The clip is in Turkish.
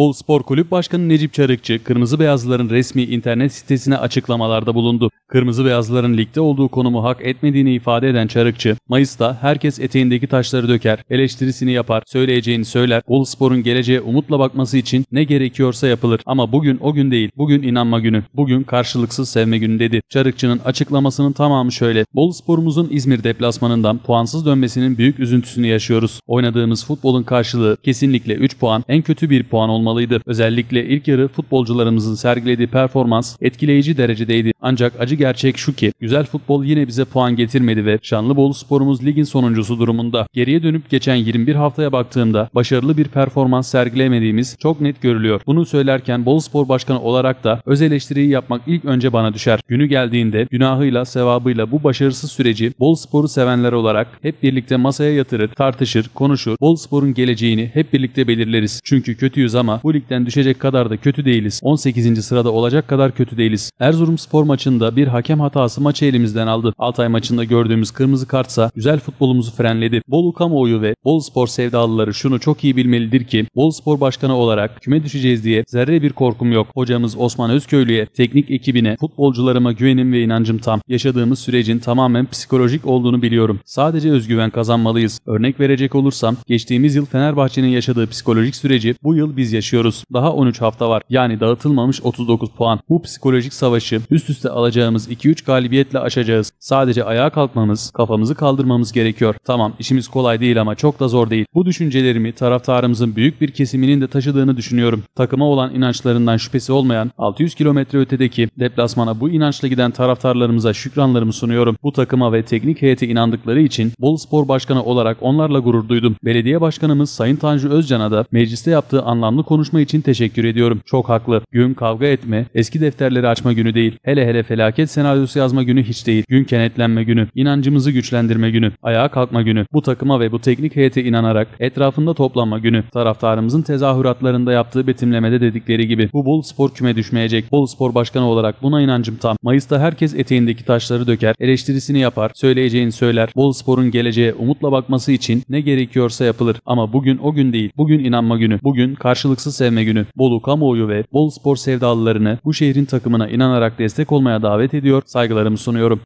Bol Spor Kulüp Başkanı Necip Çarıkçı, Kırmızı Beyazlıların resmi internet sitesine açıklamalarda bulundu. Kırmızı Beyazlıların ligde olduğu konumu hak etmediğini ifade eden Çarıkçı, Mayıs'ta herkes eteğindeki taşları döker, eleştirisini yapar, söyleyeceğini söyler, Bol Spor'un geleceğe umutla bakması için ne gerekiyorsa yapılır. Ama bugün o gün değil, bugün inanma günü, bugün karşılıksız sevme günü dedi. Çarıkçı'nın açıklamasının tamamı şöyle, Bol Spor'umuzun İzmir deplasmanından puansız dönmesinin büyük üzüntüsünü yaşıyoruz. Oynadığımız futbolun karşılığı kesinlikle 3 puan, en kötü bir puan olmalı olmalıydı. Özellikle ilk yarı futbolcularımızın sergilediği performans etkileyici derecedeydi. Ancak acı gerçek şu ki güzel futbol yine bize puan getirmedi ve Şanlıbolu sporumuz ligin sonuncusu durumunda. Geriye dönüp geçen 21 haftaya baktığımda başarılı bir performans sergilemediğimiz çok net görülüyor. Bunu söylerken Bolu Spor Başkanı olarak da öz eleştiriyi yapmak ilk önce bana düşer. Günü geldiğinde günahıyla sevabıyla bu başarısız süreci Bolu Spor'u sevenler olarak hep birlikte masaya yatırır, tartışır, konuşur. Bolu Spor'un geleceğini hep birlikte belirleriz. Çünkü kötüyüz ama bu ligden düşecek kadar da kötü değiliz. 18. sırada olacak kadar kötü değiliz. Erzurumspor maçında bir hakem hatası maçı elimizden aldı. Altay maçında gördüğümüz kırmızı kartsa güzel futbolumuzu frenledi. Bolu kamuoyu ve Bolu Spor sevdalıları şunu çok iyi bilmelidir ki Bolu Spor Başkanı olarak küme düşeceğiz diye zerre bir korkum yok. Hocamız Osman Özköylü'ye, teknik ekibine, futbolcularıma güvenim ve inancım tam. Yaşadığımız sürecin tamamen psikolojik olduğunu biliyorum. Sadece özgüven kazanmalıyız. Örnek verecek olursam geçtiğimiz yıl Fenerbahçe'nin yaşadığı psikolojik süreci bu yıl biz yaşadık yaşıyoruz. Daha 13 hafta var. Yani dağıtılmamış 39 puan. Bu psikolojik savaşı üst üste alacağımız 2-3 galibiyetle aşacağız. Sadece ayağa kalkmamız, kafamızı kaldırmamız gerekiyor. Tamam işimiz kolay değil ama çok da zor değil. Bu düşüncelerimi taraftarımızın büyük bir kesiminin de taşıdığını düşünüyorum. Takıma olan inançlarından şüphesi olmayan 600 kilometre ötedeki deplasmana bu inançla giden taraftarlarımıza şükranlarımı sunuyorum. Bu takıma ve teknik heyete inandıkları için Bolu Spor Başkanı olarak onlarla gurur duydum. Belediye Başkanımız Sayın Tanju Özcan'a da mecliste yaptığı anlamlı konuşma için teşekkür ediyorum. Çok haklı. Gün kavga etme, eski defterleri açma günü değil. Hele hele felaket senaryosu yazma günü hiç değil. Gün kenetlenme günü, inancımızı güçlendirme günü, ayağa kalkma günü, bu takıma ve bu teknik heyete inanarak etrafında toplanma günü. Taraftarımızın tezahüratlarında yaptığı betimlemede dedikleri gibi bu bol spor küme düşmeyecek. Bol spor başkanı olarak buna inancım tam. Mayıs'ta herkes eteğindeki taşları döker, eleştirisini yapar, söyleyeceğini söyler. Bol sporun geleceğe umutla bakması için ne gerekiyorsa yapılır. Ama bugün o gün değil. Bugün inanma günü. Bugün karşılık karşılıksız sevme günü Bolu kamuoyu ve Bolu spor sevdalılarını bu şehrin takımına inanarak destek olmaya davet ediyor, saygılarımı sunuyorum.